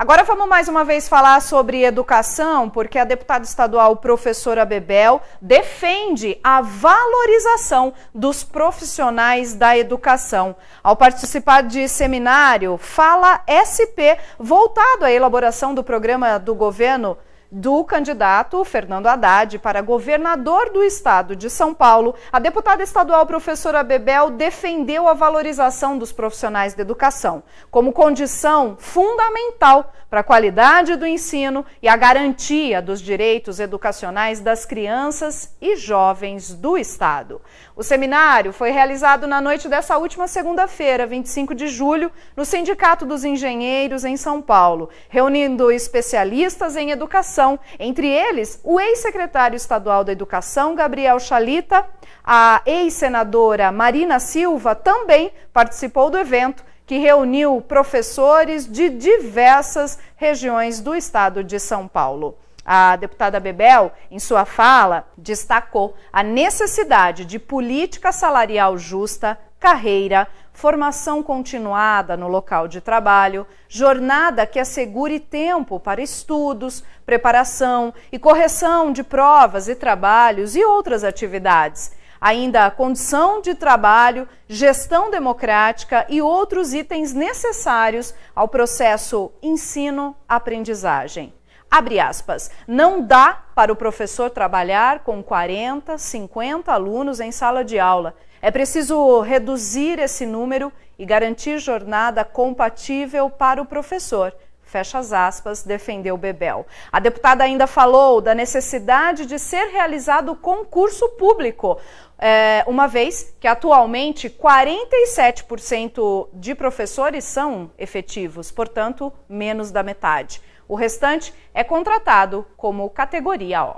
Agora vamos mais uma vez falar sobre educação, porque a deputada estadual professora Bebel defende a valorização dos profissionais da educação. Ao participar de seminário Fala SP, voltado à elaboração do programa do governo do candidato Fernando Haddad para governador do estado de São Paulo, a deputada estadual professora Bebel defendeu a valorização dos profissionais da educação como condição fundamental para a qualidade do ensino e a garantia dos direitos educacionais das crianças e jovens do estado. O seminário foi realizado na noite dessa última segunda-feira, 25 de julho, no Sindicato dos Engenheiros em São Paulo, reunindo especialistas em educação entre eles o ex-secretário estadual da Educação, Gabriel Chalita, a ex-senadora Marina Silva também participou do evento que reuniu professores de diversas regiões do estado de São Paulo. A deputada Bebel, em sua fala, destacou a necessidade de política salarial justa, carreira, formação continuada no local de trabalho, jornada que assegure tempo para estudos, preparação e correção de provas e trabalhos e outras atividades. Ainda a condição de trabalho, gestão democrática e outros itens necessários ao processo ensino-aprendizagem abre aspas, não dá para o professor trabalhar com 40, 50 alunos em sala de aula. É preciso reduzir esse número e garantir jornada compatível para o professor. Fecha as aspas, defendeu Bebel. A deputada ainda falou da necessidade de ser realizado concurso público, é, uma vez que atualmente 47% de professores são efetivos, portanto, menos da metade. O restante é contratado como categoria O.